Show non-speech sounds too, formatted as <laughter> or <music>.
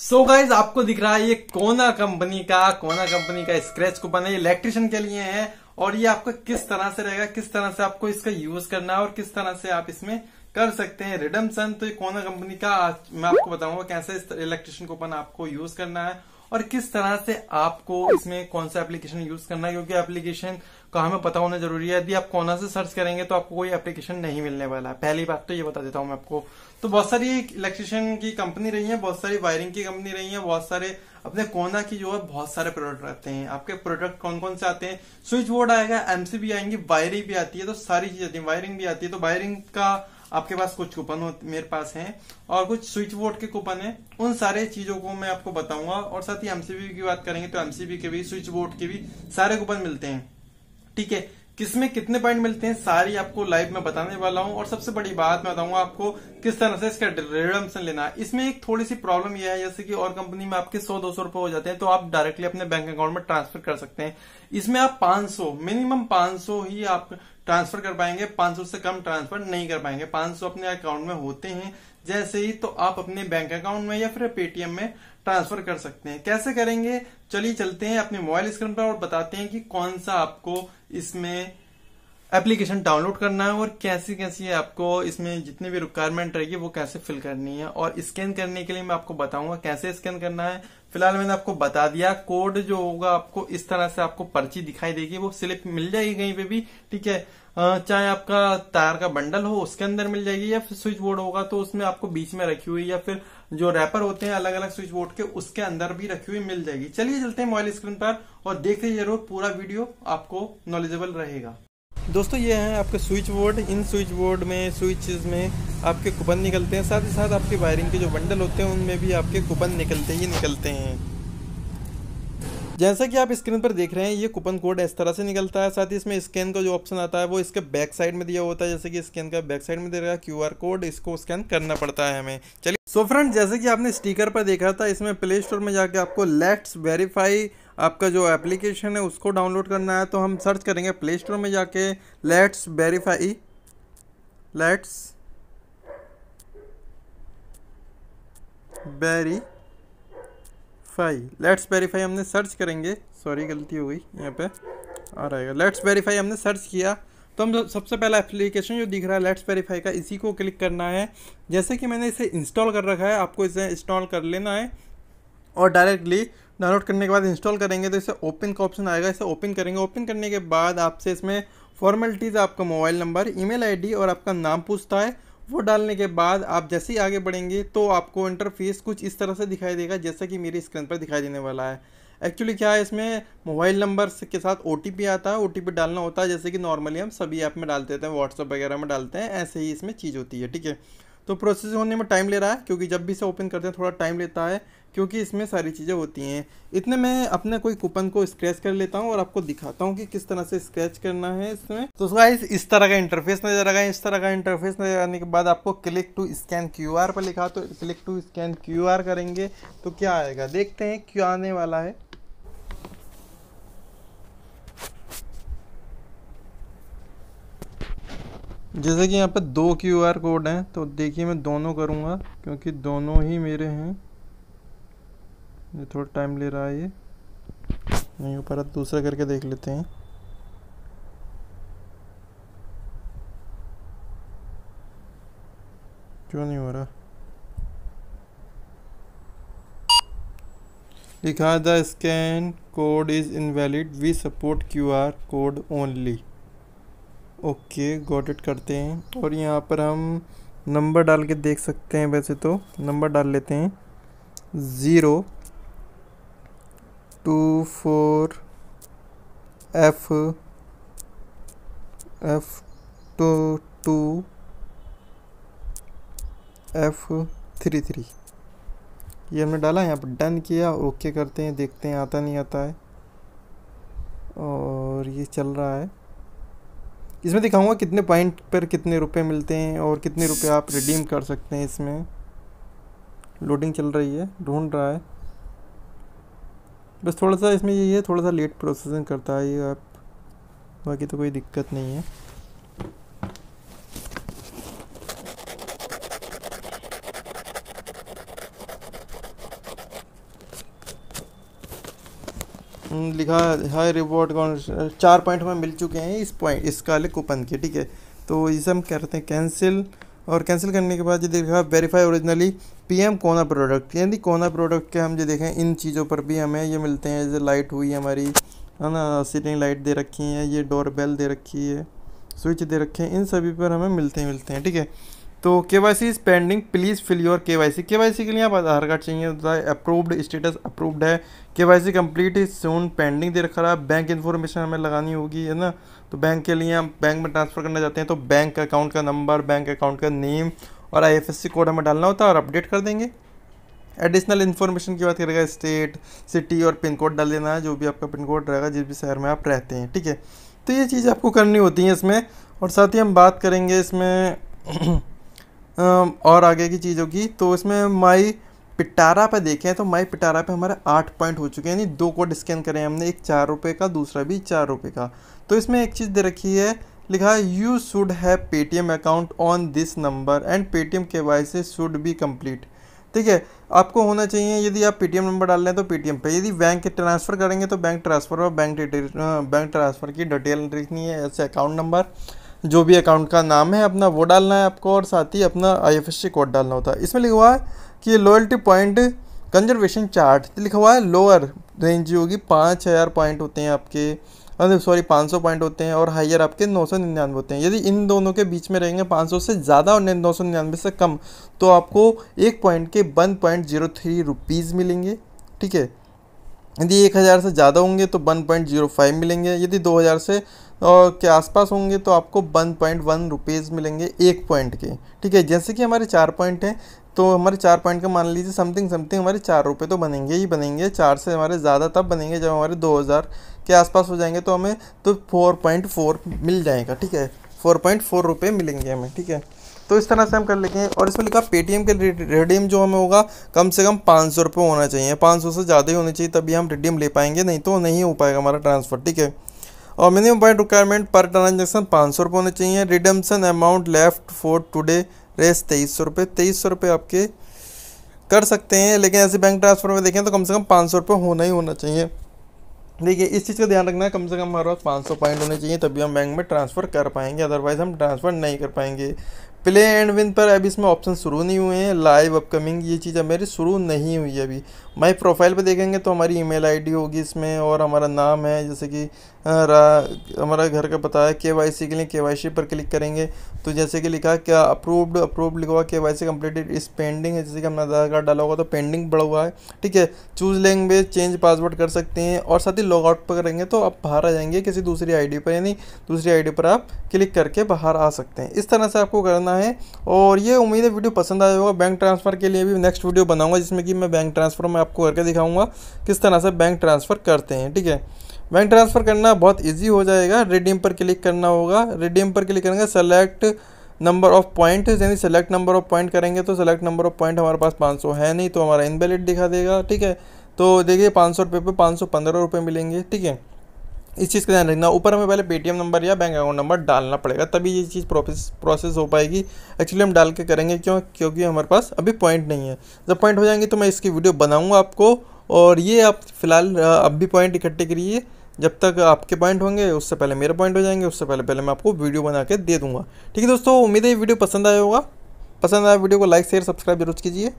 सो so guys आपको दिख रहा है ये कोना कंपनी का कोना कंपनी का स्क्रेच कूपन है इलेक्ट्रिशियन के लिए है और ये आपको किस तरह से रहेगा किस तरह से आपको इसका यूज करना है और किस तरह से आप इसमें कर सकते हैं रिडमसन तो ये कौन कंपनी का मैं आपको बताऊंगा कैसे इलेक्ट्रिशियन कूपन आपको यूज करना है और किस तरह से आपको इसमें कौन सा एप्लीकेशन यूज करना है क्योंकि एप्लीकेशन का हमें पता होना जरूरी है यदि आप कोना से सर्च करेंगे तो आपको कोई एप्लीकेशन नहीं मिलने वाला है पहली बात तो ये बता देता हूं मैं आपको तो बहुत सारी इलेक्ट्रिशियन की कंपनी रही है बहुत सारी वायरिंग की कंपनी रही है बहुत सारे अपने कोना की जो है बहुत सारे प्रोडक्ट आते हैं आपके प्रोडक्ट कौन कौन से आते हैं स्विच बोर्ड आएगा एमसीबी आएंगी वायरिंग भी आती है तो सारी चीज आती है वायरिंग भी आती है तो वायरिंग का आपके पास कुछ कूपन मेरे पास हैं और कुछ स्विच बोर्ड के कूपन हैं उन सारे चीजों को मैं आपको बताऊंगा और साथ ही एमसीबी की बात करेंगे तो एमसीबी के भी स्विच बोर्ड के भी सारे कूपन मिलते हैं ठीक है किसमें कितने पॉइंट मिलते हैं सारी आपको लाइव में बताने वाला हूं और सबसे बड़ी बात मैं बताऊंगा आपको किस तरह से इसका रिडम्शन लेना है इसमें एक थोड़ी सी प्रॉब्लम यह है जैसे कि और कंपनी में आपके सौ दो सौ रुपए हो जाते हैं तो आप डायरेक्टली अपने बैंक अकाउंट में ट्रांसफर कर सकते हैं इसमें आप 500 मिनिमम 500 ही आप ट्रांसफर कर पाएंगे 500 से कम ट्रांसफर नहीं कर पाएंगे 500 अपने अकाउंट में होते हैं जैसे ही तो आप अपने बैंक अकाउंट में या फिर पेटीएम में ट्रांसफर कर सकते हैं कैसे करेंगे चलिए चलते हैं अपने मोबाइल स्क्रीन पर और बताते हैं कि कौन सा आपको इसमें एप्लीकेशन डाउनलोड करना है और कैसी कैसी है आपको इसमें जितनी भी रिक्वायरमेंट रहेगी वो कैसे फिल करनी है और स्कैन करने के लिए मैं आपको बताऊंगा कैसे स्कैन करना है फिलहाल मैंने आपको बता दिया कोड जो होगा आपको इस तरह से आपको पर्ची दिखाई देगी वो स्लिप मिल जाएगी कहीं पे भी ठीक है चाहे आपका तार का बंडल हो उसके अंदर मिल जाएगी या फिर स्विच बोर्ड होगा तो उसमें आपको बीच में रखी हुई या फिर जो रैपर होते हैं अलग अलग स्विच बोर्ड के उसके अंदर भी रखी हुई मिल जाएगी चलिए चलते हैं मोबाइल स्क्रीन पर और देखते जरूर पूरा वीडियो आपको नॉलेजेबल रहेगा दोस्तों ये हैं आपके स्विच बोर्ड इन स्विच बोर्ड में स्विचेस में आपके कूपन निकलते हैं साथ ही साथ आपके वायरिंग के जो बंडल होते हैं उनमें भी आपके कूपन निकलते ही निकलते हैं जैसा कि आप स्क्रीन पर देख रहे हैं ये कूपन कोड इस तरह से निकलता है साथ ही इसमें स्कैन का जो ऑप्शन आता है वो इसके बैक साइड में दिया होता है जैसे कि स्कैन का बैक साइड में दे रहा क्यू आर कोड इसको स्कैन करना पड़ता है हमें चलिए सो फ्रेंड जैसे कि आपने स्टीकर पर देखा था इसमें प्ले स्टोर में जाके आपको लेट्स वेरीफाई आपका जो एप्लीकेशन है उसको डाउनलोड करना है तो हम सर्च करेंगे प्ले स्टोर में जाके let's verify let's verify let's verify हमने सर्च करेंगे सॉरी गलती हो गई यहाँ पे आ रहेगा लेट्स वेरीफाई हमने सर्च किया तो हम सबसे पहला एप्लीकेशन जो दिख रहा है लेट्स वेरीफाई का इसी को क्लिक करना है जैसे कि मैंने इसे इंस्टॉल कर रखा है आपको इसे इंस्टॉल कर लेना है और डायरेक्टली डाउनलोड करने के बाद इंस्टॉल करेंगे तो इसे ओपन का ऑप्शन आएगा इसे ओपन करेंगे ओपन करने के बाद आपसे इसमें फॉर्मेलिटीज़ आपका मोबाइल नंबर ईमेल आईडी और आपका नाम पूछता है वो डालने के बाद आप जैसे ही आगे बढ़ेंगे तो आपको इंटरफेस कुछ इस तरह से दिखाई देगा जैसा कि मेरी स्क्रीन पर दिखाई देने वाला है एक्चुअली क्या है इसमें मोबाइल नंबर के साथ ओ आता है ओ डालना होता है जैसे कि नॉर्मली हम सभी ऐप में डालते हैं व्हाट्सअप वगैरह में डालते हैं ऐसे ही इसमें चीज़ होती है ठीक है तो प्रोसेस होने में टाइम ले रहा है क्योंकि जब भी इसे ओपन करते हैं थोड़ा टाइम लेता है क्योंकि इसमें सारी चीज़ें होती हैं इतने मैं अपने कोई कूपन को स्क्रैच कर लेता हूँ और आपको दिखाता हूँ कि किस तरह से स्क्रैच करना है इसमें तो गाइस इस तरह का इंटरफेस नज़र आ इस तरह का इंटरफेस नज़र आने के बाद आपको क्लिक टू स्कैन क्यू पर लिखा तो क्लिक टू स्कैन क्यू करेंगे तो क्या आएगा देखते हैं क्यों आने वाला है जैसे कि यहाँ पर दो क्यू आर कोड हैं तो देखिए मैं दोनों करूँगा क्योंकि दोनों ही मेरे हैं ये थोड़ा टाइम ले रहा है ये नहीं हो पा रहा दूसरा करके देख लेते हैं क्यों नहीं हो रहा लिखा the scan code is invalid we support Q R code only okay got it करते हैं और यहाँ पर हम नंबर डाल के देख सकते हैं वैसे तो नंबर डाल लेते हैं zero two four F F two two F three three ये हमने डाला यहाँ पर डन किया ओके करते हैं देखते हैं आता नहीं आता है और ये चल रहा है इसमें दिखाऊंगा कितने पॉइंट पर कितने रुपए मिलते हैं और कितने रुपए आप रिडीम कर सकते हैं इसमें लोडिंग चल रही है ढूंढ रहा है बस थोड़ा सा इसमें ये है थोड़ा सा लेट प्रोसेसिंग करता है ये आप बाकी तो कोई दिक्कत नहीं है हम्म, लिखा हाई रिवॉर्ड कौन चार पॉइंट हमें मिल चुके हैं इस पॉइंट इस काले कूपन के ठीक है तो इसे हम करते हैं कैंसिल और कैंसिल करने के बाद ये देखा वेरीफाई ओरिजिनली पीएम कोना प्रोडक्ट यानी कोना प्रोडक्ट के हम जो देखें इन चीज़ों पर भी हमें ये मिलते हैं जैसे लाइट हुई हमारी है ना सीटिंग लाइट दे रखी है ये डोर बेल दे रखी है स्विच दे रखे हैं इन सभी पर हमें मिलते हैं मिलते हैं ठीक है तो K Y C is pending please fill your K Y C K Y C के लिए आप आधार कार्ड चाहिए होता तो है अप्रूव्ड स्टेटस अप्रूव्ड है K Y C complete is shown pending दे रखा है बैंक इन्फॉर्मेशन हमें लगानी होगी है ना तो बैंक के लिए हम बैंक में ट्रांसफ़र करना चाहते हैं तो बैंक अकाउंट का नंबर बैंक अकाउंट का नेम और आईएफएससी कोड हमें डालना होता है और अपडेट कर देंगे एडिशनल इन्फॉर्मेशन की बात करेगा स्टेट सिटी और पिन कोड डाल देना है जो भी आपका पिन कोड रहेगा जिस भी शहर में आप रहते हैं ठीक है तो ये चीज़ आपको करनी होती है इसमें और साथ ही हम बात करेंगे इसमें <clears throat> और आगे की चीज़ों की तो इसमें माई पिटारा पे देखें तो माई पिटारा पे हमारे आठ पॉइंट हो चुके हैं यानी दो कोड स्कैन करें हमने एक चार रुपये का दूसरा भी चार रुपये का तो इसमें एक चीज़ दे रखी है लिखा है you should have Paytm account on this number and Paytm K Y C should be complete ठीक है आपको होना चाहिए यदि आप पेटीएम नंबर डाल रहे हैं तो पेटीएम पे यदि बैंक ट्रांसफ़र करेंगे तो बैंक ट्रांसफ़र और बैंक डिटेल बैंक ट्रांसफ़र की डिटेल लिखनी है ऐसे अकाउंट नंबर जो भी अकाउंट का नाम है अपना वो डालना है आपको और साथ ही अपना आईएफएससी कोड डालना होता है इसमें लिखा हुआ है कि लॉयल्टी पॉइंट कंजर्वेशन चार्ट लिखा हुआ है लोअर रेंज होगी पाँच हज़ार पॉइंट होते हैं आपके सॉरी सॉरी 500 पॉइंट होते हैं और हाइयर आपके नौ सौ निन्यानवे होते हैं यदि इन दोनों के बीच में रहेंगे 500 से ज़्यादा और नौ सौ निन्यानवे से कम तो आपको एक पॉइंट के one point zero three rupees मिलेंगे ठीक है यदि एक हज़ार से ज़्यादा होंगे तो वन पॉइंट जीरो फाइव मिलेंगे यदि दो हज़ार से के आसपास होंगे तो आपको वन पॉइंट वन रुपीज़ मिलेंगे एक पॉइंट के ठीक है जैसे कि हमारे चार पॉइंट हैं तो हमारे चार पॉइंट का मान लीजिए समथिंग समथिंग हमारे चार रुपये तो बनेंगे ही बनेंगे चार से हमारे ज़्यादा तब बनेंगे जब हमारे दो हज़ार के आसपास हो जाएंगे तो हमें तो फोर पॉइंट फोर मिल जाएगा ठीक है फोर पॉइंट फोर रुपये मिलेंगे हमें ठीक है तो इस तरह से हम कर हैं और इसमें लिखा पेटीएम के रिडीम जो हमें होगा कम से कम पाँच सौ रुपये होना चाहिए पाँच सौ से ज़्यादा ही होनी चाहिए तभी हम रिडीम ले पाएंगे नहीं तो नहीं हो पाएगा हमारा ट्रांसफ़र ठीक है और मिनिमम पॉइंट रिक्वायरमेंट पर ट्रांजेक्शन पाँच सौ रुपये होने चाहिए redemption amount left for today रेस तेईस सौ रुपये तेईस सौ रुपये आपके कर सकते हैं लेकिन ऐसे बैंक ट्रांसफ़र में देखें तो कम से कम पाँच सौ रुपये होना ही होना चाहिए देखिए इस चीज़ का ध्यान रखना है कम से कम हमारे पास पाँच सौ पॉइंट होने चाहिए तभी हम बैंक में ट्रांसफ़र कर पाएंगे अदरवाइज़ हम ट्रांसफ़र नहीं कर पाएंगे प्ले एंड विन पर अभी इसमें ऑप्शन शुरू नहीं हुए हैं लाइव अपकमिंग ये चीज़ मेरी शुरू नहीं हुई है अभी माई प्रोफाइल पर देखेंगे तो हमारी ईमेल आईडी होगी इसमें और हमारा नाम है जैसे कि हमारा घर का पता है के वाई सी के लिए के वाई सी पर क्लिक करेंगे तो जैसे कि लिखा क्या अप्रूव्ड अप्रूव्ड लिखा हुआ K Y C completed is pending है जैसे कि हमने आधार कार्ड डाला होगा तो पेंडिंग बढ़ा हुआ है ठीक है चूज लैंग्वेज चेंज पासवर्ड कर सकते हैं और साथ ही लॉग आउट पर करेंगे तो आप बाहर आ जाएंगे किसी दूसरी आई डी पर यानी दूसरी आई डी पर आप क्लिक करके बाहर आ सकते हैं इस तरह से आपको करना करना है और ये उम्मीद है वीडियो पसंद आया होगा बैंक ट्रांसफ़र के लिए भी नेक्स्ट वीडियो बनाऊंगा जिसमें कि मैं बैंक ट्रांसफ़र में आपको करके दिखाऊंगा किस तरह से बैंक ट्रांसफ़र करते हैं ठीक है बैंक ट्रांसफ़र करना बहुत ईजी हो जाएगा रिडीम पर क्लिक करना होगा रिडीम पर क्लिक करेंगे सेलेक्ट नंबर ऑफ़ पॉइंट यानी सेलेक्ट नंबर ऑफ़ पॉइंट करेंगे तो सेलेक्ट नंबर ऑफ़ पॉइंट हमारे पास पाँच है नहीं तो हमारा इनवैलिड दिखा देगा ठीक है तो देखिए पाँच सौ रुपये पर पाँच सौ पंद्रह रुपये मिलेंगे ठीक है इस चीज़ का ध्यान रखना ऊपर हमें पहले पेटीएम नंबर या बैंक अकाउंट नंबर डालना पड़ेगा तभी ये चीज़ प्रोसेस प्रोसेस हो पाएगी एक्चुअली हम डाल के करेंगे क्यों क्योंकि हमारे पास अभी पॉइंट नहीं है जब पॉइंट हो जाएंगे तो मैं इसकी वीडियो बनाऊँगा आपको और ये आप फिलहाल अब भी पॉइंट इकट्ठे करिए जब तक आपके पॉइंट होंगे उससे पहले मेरे पॉइंट हो जाएंगे उससे पहले पहले मैं आपको वीडियो बना के दे दूँगा ठीक है दोस्तों उम्मीद है ये वीडियो पसंद आया होगा पसंद आया वीडियो को लाइक शेयर सब्सक्राइब जरूर कीजिए